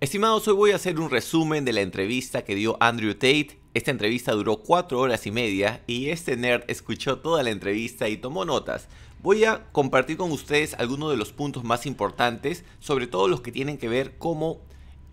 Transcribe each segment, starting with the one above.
Estimados, hoy voy a hacer un resumen de la entrevista que dio Andrew Tate. Esta entrevista duró 4 horas y media y este nerd escuchó toda la entrevista y tomó notas. Voy a compartir con ustedes algunos de los puntos más importantes, sobre todo los que tienen que ver cómo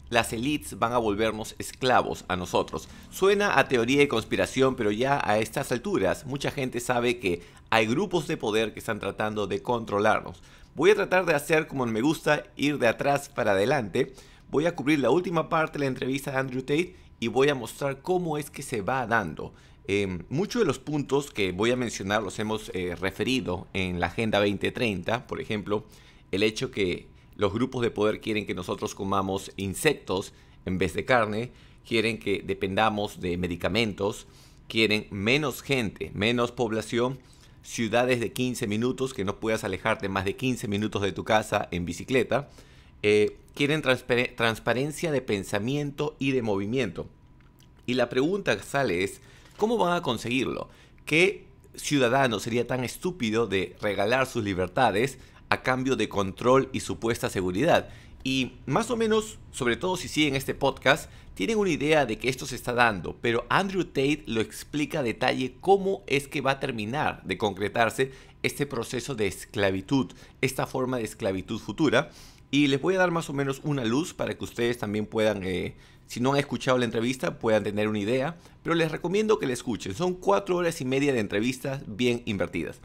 las elites van a volvernos esclavos a nosotros. Suena a teoría y conspiración, pero ya a estas alturas mucha gente sabe que hay grupos de poder que están tratando de controlarnos. Voy a tratar de hacer como me gusta, ir de atrás para adelante voy a cubrir la última parte de la entrevista de Andrew Tate y voy a mostrar cómo es que se va dando. Em, muchos de los puntos que voy a mencionar los hemos eh, referido en la Agenda 2030, por ejemplo, el hecho que los grupos de poder quieren que nosotros comamos insectos en vez de carne, quieren que dependamos de medicamentos, quieren menos gente, menos población, ciudades de 15 minutos, que no puedas alejarte más de 15 minutos de tu casa en bicicleta. Eh, quieren transparencia de pensamiento y de movimiento. Y la pregunta que sale es, ¿cómo van a conseguirlo? ¿Qué ciudadano sería tan estúpido de regalar sus libertades a cambio de control y supuesta seguridad? Y más o menos, sobre todo si siguen este podcast, tienen una idea de que esto se está dando, pero Andrew Tate lo explica a detalle cómo es que va a terminar de concretarse este proceso de esclavitud, esta forma de esclavitud futura. Y les voy a dar más o menos una luz para que ustedes también puedan, eh, si no han escuchado la entrevista, puedan tener una idea. Pero les recomiendo que la escuchen. Son cuatro horas y media de entrevistas bien invertidas.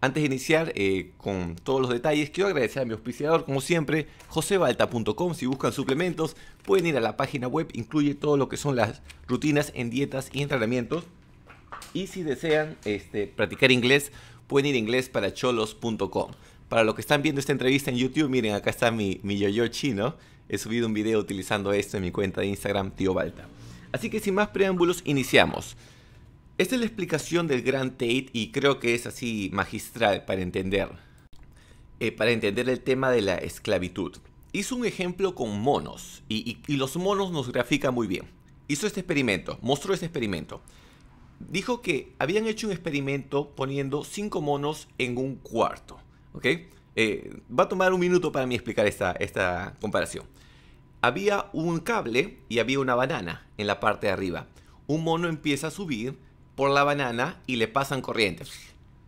Antes de iniciar eh, con todos los detalles, quiero agradecer a mi auspiciador, como siempre, josebalta.com. Si buscan suplementos, pueden ir a la página web, incluye todo lo que son las rutinas en dietas y entrenamientos. Y si desean este, practicar inglés, pueden ir a inglésparacholos.com. Para los que están viendo esta entrevista en YouTube, miren, acá está mi, yo-yo chino. He subido un video utilizando esto en mi cuenta de Instagram, Tío Balta. Así que sin más preámbulos, iniciamos. Esta es la explicación del gran Tate y creo que es así magistral para entender. Eh, para entender el tema de la esclavitud. Hizo un ejemplo con monos y, y los monos nos grafican muy bien. Hizo este experimento, mostró este experimento. Dijo que habían hecho un experimento poniendo cinco monos en un cuarto. ¿ok? Eh, va a tomar un minuto para mí explicar esta, esta comparación. Había un cable y había una banana en la parte de arriba. Un mono empieza a subir por la banana y le pasan corriente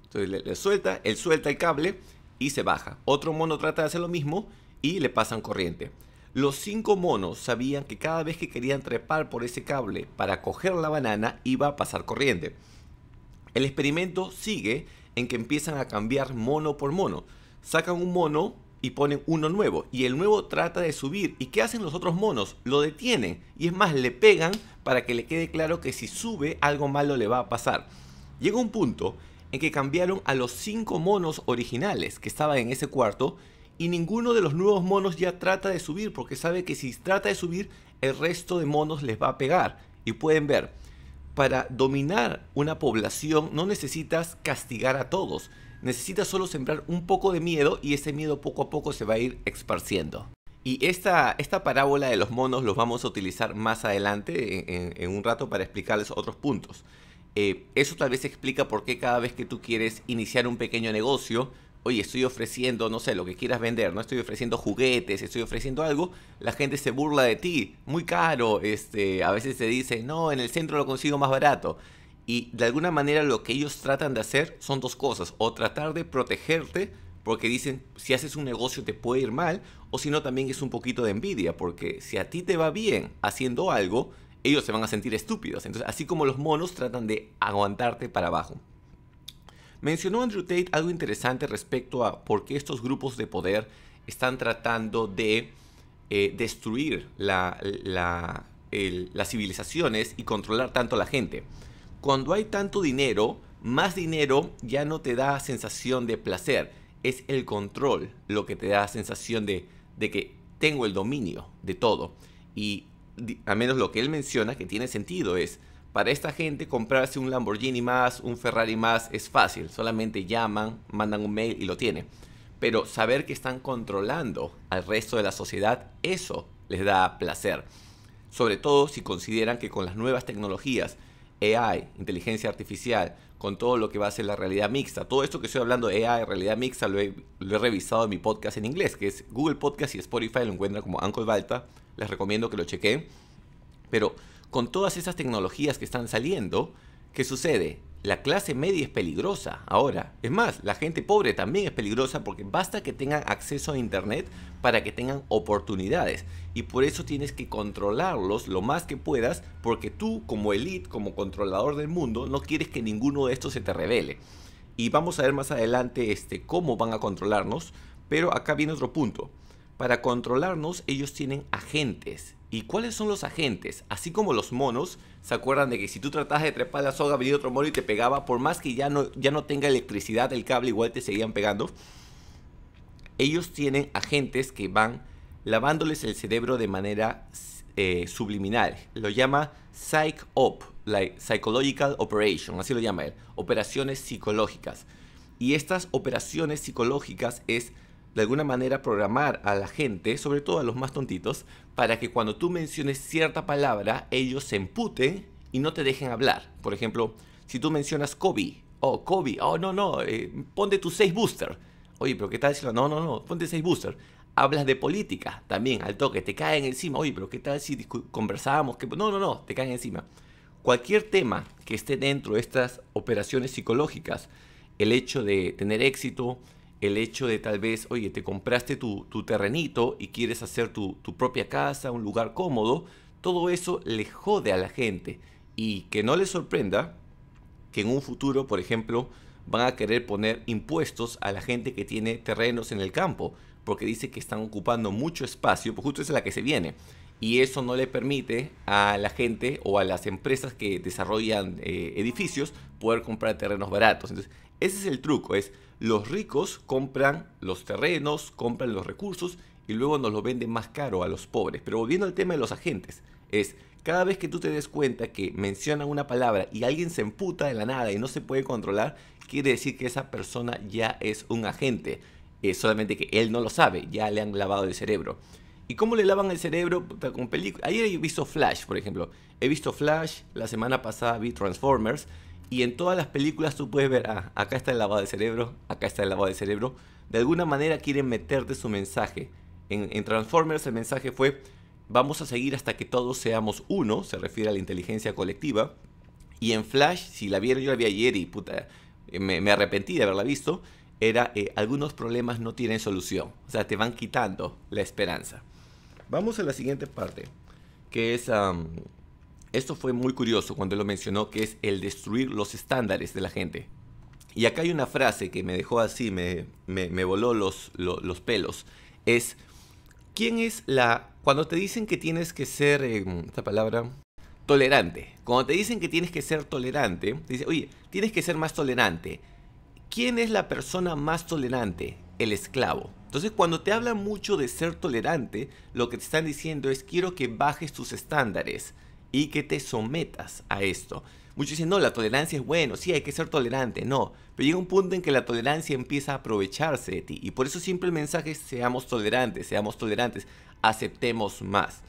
Entonces le suelta, él suelta el cable y se baja. Otro mono trata de hacer lo mismo y le pasan corriente. Los cinco monos sabían que cada vez que querían trepar por ese cable para coger la banana iba a pasar corriente. El experimento sigue en que empiezan a cambiar mono por mono. Sacan un mono y ponen uno nuevo y el nuevo trata de subir. ¿Y qué hacen los otros monos? Lo detienen y es más, le pegan para que le quede claro que si sube algo malo le va a pasar. Llega un punto en que cambiaron a los cinco monos originales que estaban en ese cuarto y ninguno de los nuevos monos ya trata de subir porque sabe que si trata de subir el resto de monos les va a pegar. Y pueden ver, para dominar una población no necesitas castigar a todos, necesitas solo sembrar un poco de miedo y ese miedo poco a poco se va a ir esparciendo. Y esta, esta parábola de los monos los vamos a utilizar más adelante en, un rato para explicarles otros puntos. Eh, eso tal vez explica por qué cada vez que tú quieres iniciar un pequeño negocio, oye, estoy ofreciendo, no sé, lo que quieras vender, no estoy ofreciendo juguetes, estoy ofreciendo algo, la gente se burla de ti, muy caro, este, a veces te dicen, no, en el centro lo consigo más barato. Y de alguna manera lo que ellos tratan de hacer son dos cosas, o tratar de protegerte, porque dicen, si haces un negocio te puede ir mal, o si no también es un poquito de envidia, porque si a ti te va bien haciendo algo, ellos se van a sentir estúpidos. Entonces, así como los monos tratan de aguantarte para abajo. Mencionó Andrew Tate algo interesante respecto a por qué estos grupos de poder están tratando de eh, destruir las civilizaciones y controlar tanto a la gente. Cuando hay tanto dinero, más dinero ya no te da sensación de placer, es el control lo que te da sensación de, de que tengo el dominio de todo. Y a menos lo que él menciona, que tiene sentido, es para esta gente comprarse un Lamborghini más, un Ferrari más es fácil, solamente llaman, mandan un mail y lo tienen. Pero saber que están controlando al resto de la sociedad, eso les da placer. Sobre todo si consideran que con las nuevas tecnologías, AI, inteligencia artificial, con todo lo que va a ser la realidad mixta. Todo esto que estoy hablando de AI, realidad mixta, lo he, revisado en mi podcast en inglés, que es Google Podcast y Spotify, lo encuentran como Uncle Balta. Les recomiendo que lo chequen. Pero con todas esas tecnologías que están saliendo, ¿qué sucede? La clase media es peligrosa ahora. Es más, la gente pobre también es peligrosa porque basta que tengan acceso a Internet para que tengan oportunidades. Y por eso tienes que controlarlos lo más que puedas porque tú como elite, como controlador del mundo, no quieres que ninguno de estos se te revele. Y vamos a ver más adelante este, cómo van a controlarnos. Pero acá viene otro punto. Para controlarnos ellos tienen agentes. ¿Y cuáles son los agentes? Así como los monos, ¿se acuerdan de que si tú tratabas de trepar la soga venía otro mono y te pegaba? Por más que ya no, ya no tenga electricidad el cable, igual te seguían pegando. Ellos tienen agentes que van lavándoles el cerebro de manera eh, subliminal. Lo llama Psych Op, Psychological Operation, así lo llama él, operaciones psicológicas. Y estas operaciones psicológicas es de alguna manera programar a la gente, sobre todo a los más tontitos, para que cuando tú menciones cierta palabra, ellos se emputen y no te dejen hablar. Por ejemplo, si tú mencionas Kobe, oh, Kobe, oh, no, no, eh, ponte tu 6 booster. Oye, pero ¿qué tal si no, no, no, ponte seis booster? Hablas de política también, al toque, te caen encima. Oye, pero ¿qué tal si conversábamos? No, no, no, te caen encima. Cualquier tema que esté dentro de estas operaciones psicológicas, el hecho de tener éxito, el hecho de tal vez, oye, te compraste tu, terrenito y quieres hacer tu, propia casa, un lugar cómodo, todo eso le jode a la gente. Y que no les sorprenda que en un futuro, por ejemplo, van a querer poner impuestos a la gente que tiene terrenos en el campo, porque dice que están ocupando mucho espacio, pues justo es la que se viene. Y eso no le permite a la gente o a las empresas que desarrollan eh, edificios poder comprar terrenos baratos. Entonces, ese es el truco, es los ricos compran los terrenos, compran los recursos y luego nos los venden más caro a los pobres. Pero volviendo al tema de los agentes, es cada vez que tú te des cuenta que mencionan una palabra y alguien se emputa de la nada y no se puede controlar, quiere decir que esa persona ya es un agente. Es solamente que él no lo sabe, ya le han lavado el cerebro. ¿Y cómo le lavan el cerebro con películas? Ayer he visto Flash, por ejemplo. He visto Flash, la semana pasada vi Transformers y en todas las películas tú puedes ver, ah, acá está el lavado de cerebro, acá está el lavado de cerebro. De alguna manera quieren meterte su mensaje. En, Transformers el mensaje fue, vamos a seguir hasta que todos seamos uno, se refiere a la inteligencia colectiva. Y en Flash, si la vieron, yo la vi ayer y puta, me, arrepentí de haberla visto, era eh, algunos problemas no tienen solución. O sea, te van quitando la esperanza. Vamos a la siguiente parte, que es... Esto fue muy curioso cuando lo mencionó, que es el destruir los estándares de la gente. Y acá hay una frase que me dejó así, me, voló los, los, pelos. Es, ¿quién es la... Cuando te dicen que tienes que ser, eh, esta palabra, tolerante. Cuando te dicen que tienes que ser tolerante, dice, oye, tienes que ser más tolerante. ¿Quién es la persona más tolerante? El esclavo. Entonces, cuando te hablan mucho de ser tolerante, lo que te están diciendo es quiero que bajes tus estándares y que te sometas a esto. Muchos dicen, no, la tolerancia es bueno, sí, hay que ser tolerante, no. Pero llega un punto en que la tolerancia empieza a aprovecharse de ti. Y por eso siempre el mensaje es, seamos tolerantes, seamos tolerantes, aceptemos más.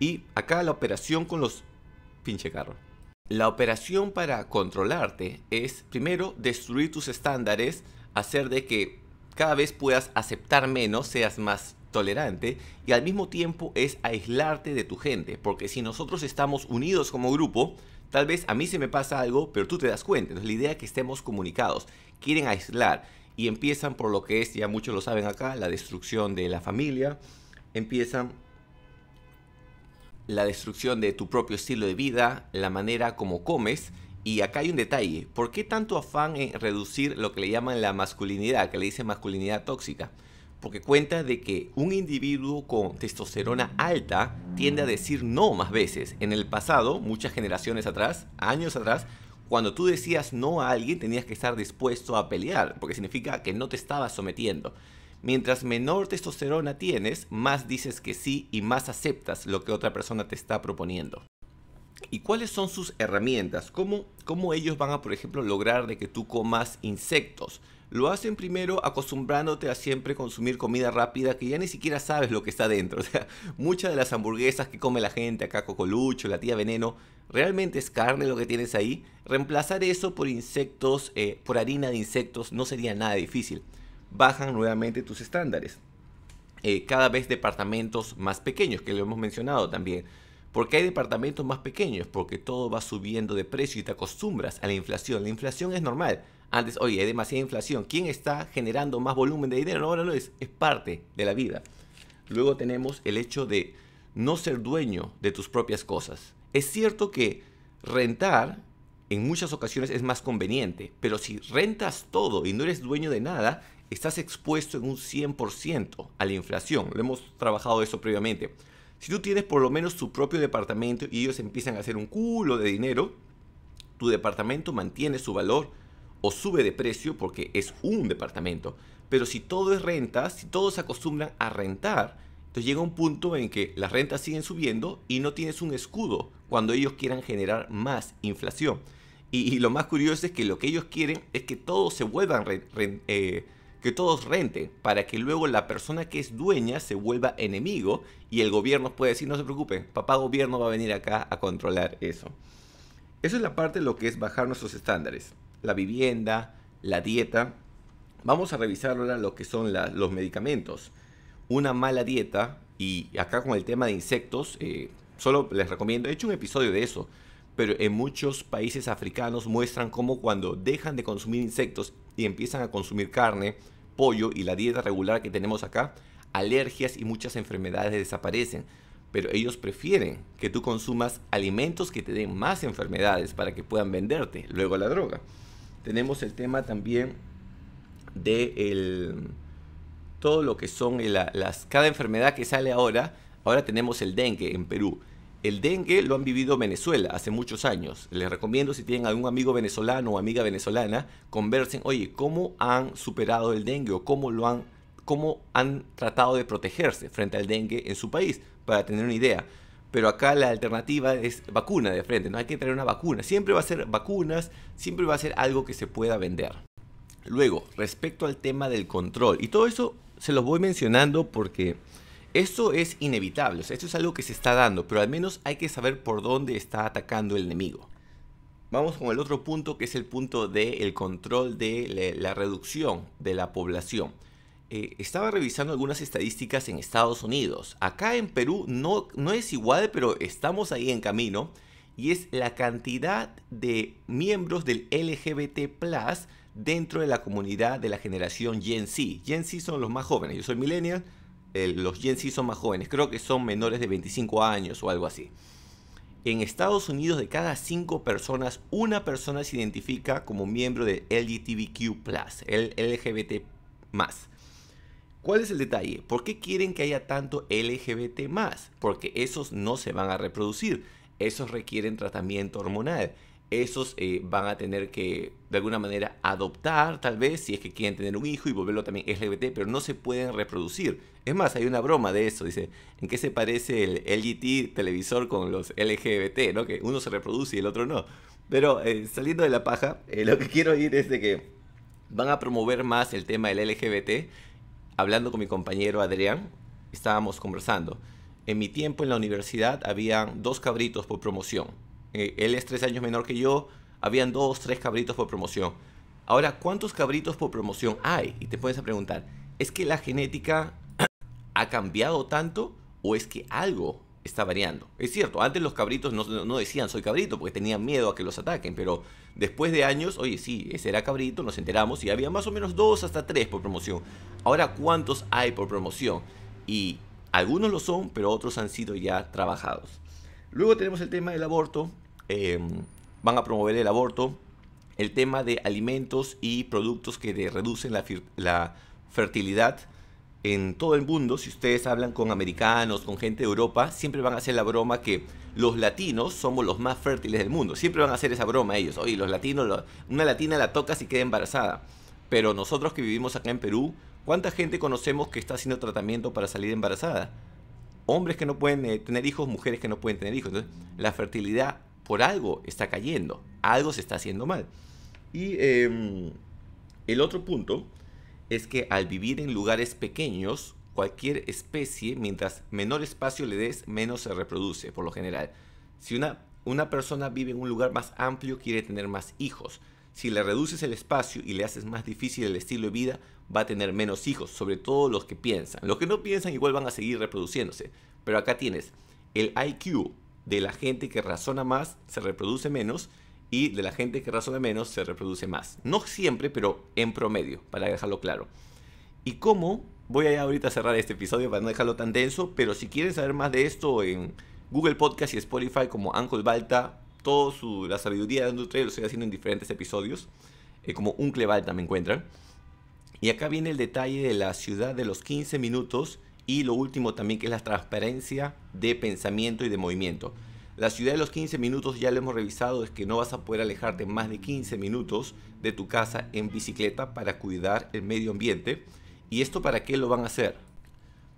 Y acá la operación con los... pinche carro. La operación para controlarte es, primero, destruir tus estándares, hacer de que cada vez puedas aceptar menos, seas más tolerante y al mismo tiempo es aislarte de tu gente, porque si nosotros estamos unidos como grupo, tal vez a mí se me pasa algo, pero tú te das cuenta. Entonces la idea es que estemos comunicados, quieren aislar y empiezan por lo que es, ya muchos lo saben acá, la destrucción de la familia, empiezan la destrucción de tu propio estilo de vida, la manera como comes. Y acá hay un detalle, ¿por qué tanto afán en reducir lo que le llaman la masculinidad, que le dicen masculinidad tóxica? porque cuenta de que un individuo con testosterona alta tiende a decir no más veces. En el pasado, muchas generaciones atrás, años atrás, cuando tú decías no a alguien tenías que estar dispuesto a pelear, porque significa que no te estabas sometiendo. Mientras menor testosterona tienes, más dices que sí y más aceptas lo que otra persona te está proponiendo. ¿Y cuáles son sus herramientas? ¿Cómo, ellos van a, por ejemplo, lograr de que tú comas insectos? lo hacen primero acostumbrándote a siempre consumir comida rápida que ya ni siquiera sabes lo que está dentro. O sea, muchas de las hamburguesas que come la gente acá, Cocolucho, la tía Veneno, realmente es carne lo que tienes ahí. Reemplazar eso por insectos, eh, por harina de insectos, no sería nada difícil. Bajan nuevamente tus estándares. Eh, cada vez departamentos más pequeños, que lo hemos mencionado también. Porque hay departamentos más pequeños, porque todo va subiendo de precio y te acostumbras a la inflación. La inflación es normal antes, oye, hay demasiada inflación. ¿Quién está generando más volumen de dinero? No, ahora no, es, es parte de la vida. Luego tenemos el hecho de no ser dueño de tus propias cosas. Es cierto que rentar en muchas ocasiones es más conveniente, pero si rentas todo y no eres dueño de nada, estás expuesto en un 100% a la inflación. Lo hemos trabajado eso previamente. Si tú tienes por lo menos tu propio departamento y ellos empiezan a hacer un culo de dinero, tu departamento mantiene su valor o sube de precio porque es un departamento. Pero si todo es renta, si todos se acostumbran a rentar, entonces llega un punto en que las rentas siguen subiendo y no tienes un escudo cuando ellos quieran generar más inflación. Y, lo más curioso es que lo que ellos quieren es que todos se vuelvan, eh, que todos renten, para que luego la persona que es dueña se vuelva enemigo y el gobierno puede decir, no se preocupen, papá gobierno va a venir acá a controlar eso. Eso es la parte de lo que es bajar nuestros estándares la vivienda, la dieta. Vamos a revisar ahora lo que son los medicamentos. Una mala dieta, y acá con el tema de insectos, eh, solo les recomiendo, he hecho un episodio de eso, pero en muchos países africanos muestran cómo cuando dejan de consumir insectos y empiezan a consumir carne, pollo y la dieta regular que tenemos acá, alergias y muchas enfermedades desaparecen. Pero ellos prefieren que tú consumas alimentos que te den más enfermedades para que puedan venderte luego la droga. Tenemos el tema también de todo lo que son las, cada enfermedad que sale ahora. Ahora tenemos el dengue en Perú. El dengue lo han vivido Venezuela hace muchos años. Les recomiendo si tienen algún amigo venezolano o amiga venezolana, conversen, oye, ¿cómo han superado el dengue o cómo lo han cómo han tratado de protegerse frente al dengue en su país, para tener una idea pero acá la alternativa es vacuna de frente, no hay que traer una vacuna, siempre va a ser vacunas, siempre va a ser algo que se pueda vender. Luego, respecto al tema del control, y todo eso se los voy mencionando porque esto es inevitable, o sea, esto es algo que se está dando, pero al menos hay que saber por dónde está atacando el enemigo. Vamos con el otro punto que es el punto del control de la reducción de la población. Eh, estaba revisando algunas estadísticas en Estados Unidos. Acá en Perú no, no es igual, pero estamos ahí en camino. Y es la cantidad de miembros del LGBT Plus dentro de la comunidad de la generación Gen Z. Gen Z son los más jóvenes. Yo soy millennial, eh, los Gen Z son más jóvenes. Creo que son menores de 25 años o algo así. En Estados Unidos de cada cinco personas, una persona se identifica como miembro del LGBTQ+, el LGBT+. ¿Cuál es el detalle? ¿Por qué quieren que haya tanto LGBT más? Porque esos no se van a reproducir, esos requieren tratamiento hormonal, esos eh, van a tener que de alguna manera adoptar tal vez si es que quieren tener un hijo y volverlo también LGBT, pero no se pueden reproducir. Es más, hay una broma de eso, dice, ¿en qué se parece el LGT televisor con los LGBT? ¿no? Que uno se reproduce y el otro no. Pero eh, saliendo de la paja, eh, lo que quiero ir es de que van a promover más el tema del LGBT hablando con mi compañero Adrián, estábamos conversando. En mi tiempo en la universidad habían dos cabritos por promoción. Eh, él es tres años menor que yo, habían dos, tres cabritos por promoción. Ahora, ¿cuántos cabritos por promoción hay? Y te puedes preguntar, ¿es que la genética ha cambiado tanto o es que algo está variando. Es cierto, antes los cabritos no, decían soy cabrito porque tenían miedo a que los ataquen, pero después de años, oye, sí, ese era cabrito, nos enteramos y había más o menos dos hasta tres por promoción. Ahora, ¿cuántos hay por promoción? Y algunos lo son, pero otros han sido ya trabajados. Luego tenemos el tema del aborto. Em, van a promover el aborto. El tema de alimentos y productos que reducen la, la fertilidad en todo el mundo, si ustedes hablan con americanos, con gente de Europa, siempre van a hacer la broma que los latinos somos los más fértiles del mundo. Siempre van a hacer esa broma ellos. Oye, los latinos, una latina la toca y queda embarazada. Pero nosotros que vivimos acá en Perú, ¿cuánta gente conocemos que está haciendo tratamiento para salir embarazada? Hombres que no pueden eh, tener hijos, mujeres que no pueden tener hijos. Entonces, la fertilidad por algo está cayendo, algo se está haciendo mal. Y em, el otro punto es que al vivir en lugares pequeños, cualquier especie, mientras menor espacio le des, menos se reproduce, por lo general. Si una, una persona vive en un lugar más amplio, quiere tener más hijos. Si le reduces el espacio y le haces más difícil el estilo de vida, va a tener menos hijos, sobre todo los que piensan. Los que no piensan igual van a seguir reproduciéndose. Pero acá tienes el IQ de la gente que razona más, se reproduce menos, y de la gente que razona menos se reproduce más. No siempre, pero en promedio, para dejarlo claro. ¿Y cómo? Voy a ahorita a cerrar este episodio para no dejarlo tan denso, pero si quieren saber más de esto en Google Podcast y Spotify como Ángel Balta, toda la sabiduría de Android lo estoy haciendo en diferentes episodios, eh, como Uncle Balta me encuentran. Y acá viene el detalle de la ciudad de los 15 minutos y lo último también que es la transparencia de pensamiento y de movimiento. La ciudad de los 15 minutos ya lo hemos revisado, es que no vas a poder alejarte más de 15 minutos de tu casa en bicicleta para cuidar el medio ambiente. ¿Y esto para qué lo van a hacer?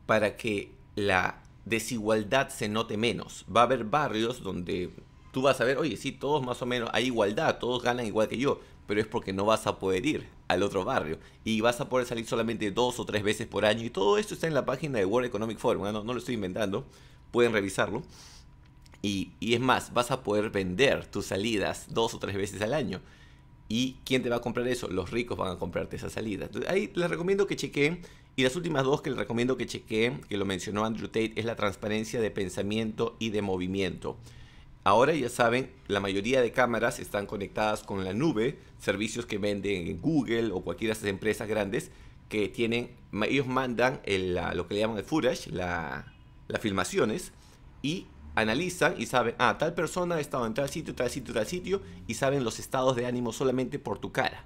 Para que la desigualdad se note menos. Va a haber barrios donde tú vas a ver, oye, sí, todos más o menos hay igualdad, todos ganan igual que yo, pero es porque no vas a poder ir al otro barrio y vas a poder salir solamente dos o tres veces por año. Y todo esto está en la página de World Economic Forum, ¿eh? no, no lo estoy inventando, pueden revisarlo. Y, es más, vas a poder vender tus salidas dos o tres veces al año. ¿Y quién te va a comprar eso? Los ricos van a comprarte esa salida. Ahí les recomiendo que chequen. Y las últimas dos que les recomiendo que chequeen, que lo mencionó Andrew Tate, es la transparencia de pensamiento y de movimiento. Ahora ya saben, la mayoría de cámaras están conectadas con la nube, servicios que venden Google o cualquiera de esas empresas grandes que tienen, ellos mandan lo que le llaman el footage, las filmaciones, y analizan y saben, ah, tal persona ha estado en tal sitio, tal sitio, tal sitio, y saben los estados de ánimo solamente por tu cara.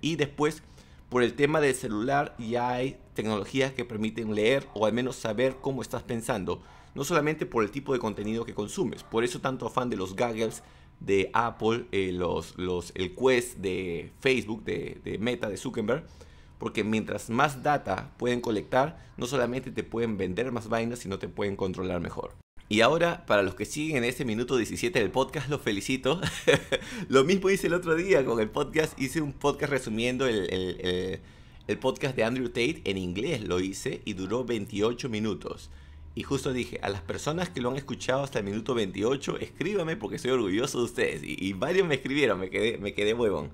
Y después, por el tema del celular, ya hay tecnologías que permiten leer o al menos saber cómo estás pensando, no solamente por el tipo de contenido que consumes. Por eso tanto afán de los gaggles de Apple, eh, los, los, el Quest de Facebook, de, de Meta, de Zuckerberg, porque mientras más data pueden colectar, no solamente te pueden vender más vainas, sino te pueden controlar mejor. Y ahora, para los que siguen en este minuto 17 del podcast, los felicito. Lo mismo hice el otro día con el podcast. Hice un podcast resumiendo el, podcast de Andrew Tate en inglés. Lo hice y duró 28 minutos. Y justo dije, a las personas que lo han escuchado hasta el minuto 28, escríbame porque soy orgulloso de ustedes. Y, varios me escribieron, me quedé, me quedé huevón.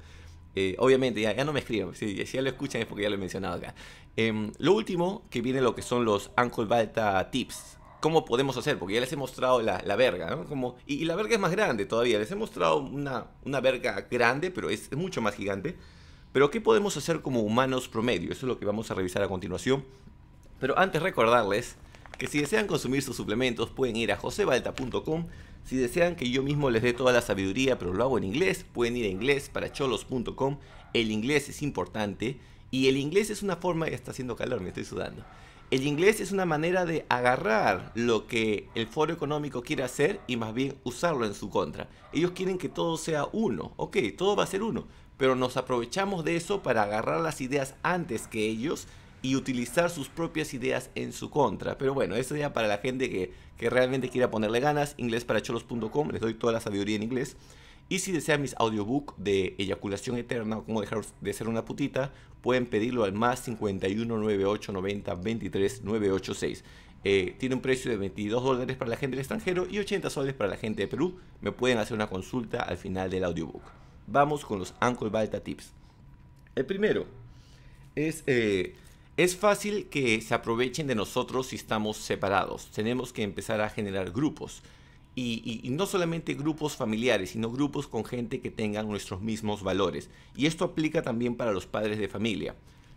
Eh, obviamente, ya, no me escriban, si, ya lo escuchan es porque ya lo he mencionado acá. Em, lo último que viene lo que son los Uncle Balta Tips cómo podemos hacer, porque ya les he mostrado la, la verga, ¿no? Como, y, la verga es más grande todavía, les he mostrado una, una verga grande, pero es, mucho más gigante. Pero ¿qué podemos hacer como humanos promedio? Eso es lo que vamos a revisar a continuación. Pero antes recordarles que si desean consumir sus suplementos pueden ir a josebalta.com. Si desean que yo mismo les dé toda la sabiduría, pero lo hago en inglés, pueden ir a inglés para cholos.com. El inglés es importante y el inglés es una forma, ya está haciendo calor, me estoy sudando. El inglés es una manera de agarrar lo que el foro económico quiere hacer y más bien usarlo en su contra. Ellos quieren que todo sea uno, ok, todo va a ser uno, pero nos aprovechamos de eso para agarrar las ideas antes que ellos y utilizar sus propias ideas en su contra. Pero bueno, eso ya para la gente que, realmente quiera ponerle ganas, inglesparacholos.com, les doy toda la sabiduría en inglés. Y si desean mis audiobook de eyaculación eterna o cómo dejar de ser una putita, pueden pedirlo al más 51 98 eh, tiene un precio de 22 dólares para la gente del extranjero y 80 soles para la gente de Perú. Me pueden hacer una consulta al final del audiobook. Vamos con los Uncle Balta Tips. El primero es... Eh, es fácil que se aprovechen de nosotros si estamos separados. Tenemos que empezar a generar grupos. Y, no solamente grupos familiares, sino grupos con gente que tengan nuestros mismos valores. Y esto aplica también para los padres de familia.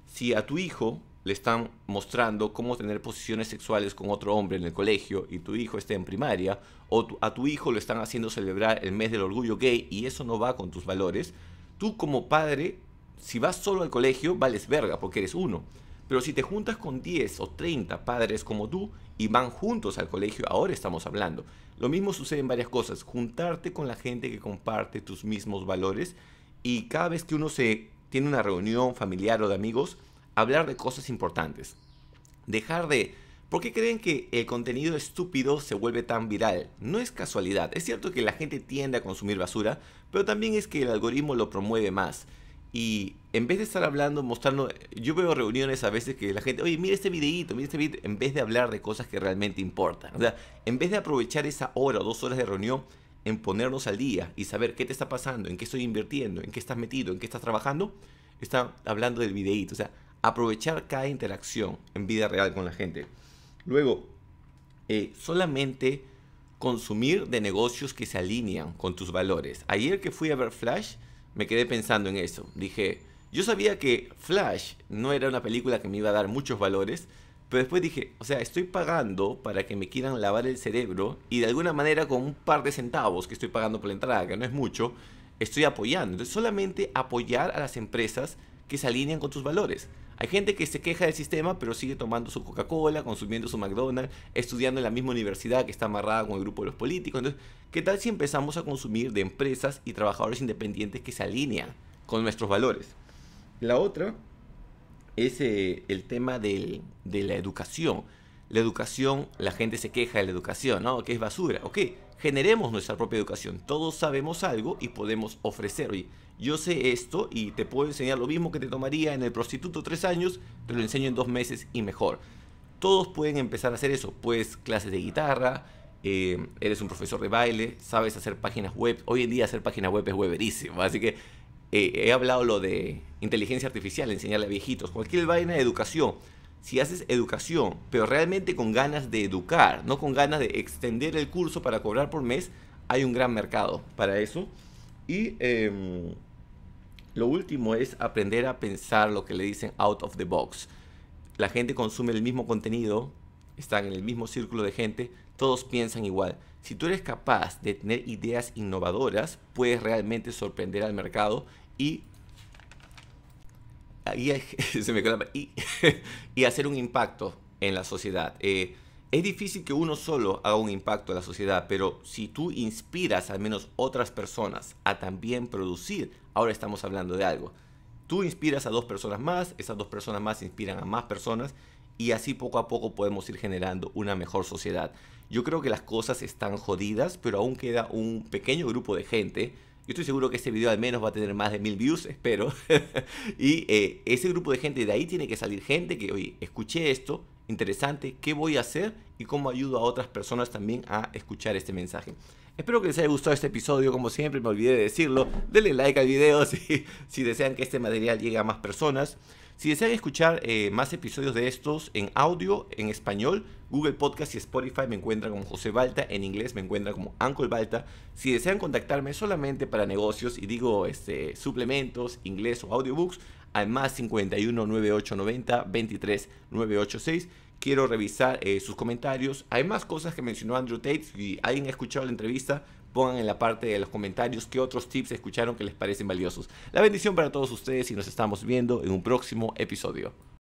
Si a tu hijo le están mostrando cómo tener posiciones sexuales con otro hombre en el colegio y tu hijo está en primaria, o a tu hijo lo están haciendo celebrar el mes del orgullo gay y eso no va con tus valores, tú como padre, si vas solo al colegio, vales verga porque eres uno. Pero si te juntas con 10 o 30 padres como tú y van juntos al colegio, ahora estamos hablando. Lo mismo sucede en varias cosas. Juntarte con la gente que comparte tus mismos valores y cada vez que uno se tiene una reunión familiar o de amigos, hablar de cosas importantes. Dejar de... ¿Por qué creen que el contenido estúpido se vuelve tan viral? No es casualidad. Es cierto que la gente tiende a consumir basura, pero también es que el algoritmo lo promueve más. Y en vez de estar hablando, mostrando, yo veo reuniones a veces que la gente, oye, mira este videíto, mira este video en vez de hablar de cosas que realmente importan. O sea, en vez de aprovechar esa hora o dos horas de reunión en ponernos al día y saber qué te está pasando, en qué estoy invirtiendo, en qué estás metido, en qué estás trabajando, está hablando del videíto. O sea, aprovechar cada interacción en vida real con la gente. Luego, eh, solamente consumir de negocios que se alinean con tus valores. Ayer que fui a ver Flash, me quedé pensando en eso. Dije, yo sabía que Flash no era una película que me iba a dar muchos valores, pero después dije, o sea, estoy pagando para que me quieran lavar el cerebro y de alguna manera con un par de centavos que estoy pagando por la entrada, que no es mucho, estoy apoyando. solamente apoyar a las empresas que se alinean con tus valores. Hay gente que se queja del sistema, pero sigue tomando su Coca-Cola, consumiendo su McDonald's, estudiando en la misma universidad que está amarrada con el grupo de los políticos. Entonces, ¿qué tal si empezamos a consumir de empresas y trabajadores independientes que se alinean con nuestros valores? La otra es eh, el tema de la educación. La educación, la gente se queja de la educación, ¿no? Que es basura. Ok, generemos nuestra propia educación. Todos sabemos algo y podemos ofrecer. yo sé esto y te puedo enseñar lo mismo que te tomaría en el prostituto tres años, te lo enseño en dos meses y mejor. Todos pueden empezar a hacer eso, pues clases de guitarra, eh, eres un profesor de baile, sabes hacer páginas web. Hoy en día hacer páginas web es weberísimo, así que eh, he hablado lo de inteligencia artificial, enseñarle a viejitos, cualquier vaina de educación si haces educación, pero realmente con ganas de educar, no con ganas de extender el curso para cobrar por mes, hay un gran mercado para eso. Y em, lo último es aprender a pensar lo que le dicen out of the box. La gente consume el mismo contenido, están en el mismo círculo de gente, todos piensan igual. Si tú eres capaz de tener ideas innovadoras, puedes realmente sorprender al mercado y y, hacer un impacto en la sociedad. Eh, es difícil que uno solo haga un impacto en la sociedad, pero si tú inspiras al menos otras personas a también producir, ahora estamos hablando de algo. Tú inspiras a dos personas más, esas dos personas más inspiran a más personas y así poco a poco podemos ir generando una mejor sociedad. Yo creo que las cosas están jodidas, pero aún queda un pequeño grupo de gente yo estoy seguro que este video al menos va a tener más de mil views, espero. y eh, ese grupo de gente, de ahí tiene que salir gente que, oye, escuché esto, interesante, qué voy a hacer y cómo ayudo a otras personas también a escuchar este mensaje. Espero que les haya gustado este episodio, como siempre, me olvidé de decirlo. Denle like al video si desean que este material llegue a más personas. Si desean escuchar eh, más episodios de estos en audio, en español, Google Podcast y Spotify me encuentran como José Balta, en inglés me encuentran como Uncle Balta. Si desean contactarme solamente para negocios y digo este, suplementos, inglés o audiobooks, al más 51 9890 23 986 quiero revisar eh, sus comentarios. Hay más cosas que mencionó Andrew Tate. Si alguien ha escuchado la entrevista, pongan en la parte de los comentarios qué otros tips escucharon que les parecen valiosos. La bendición para todos ustedes y nos estamos viendo en un próximo episodio.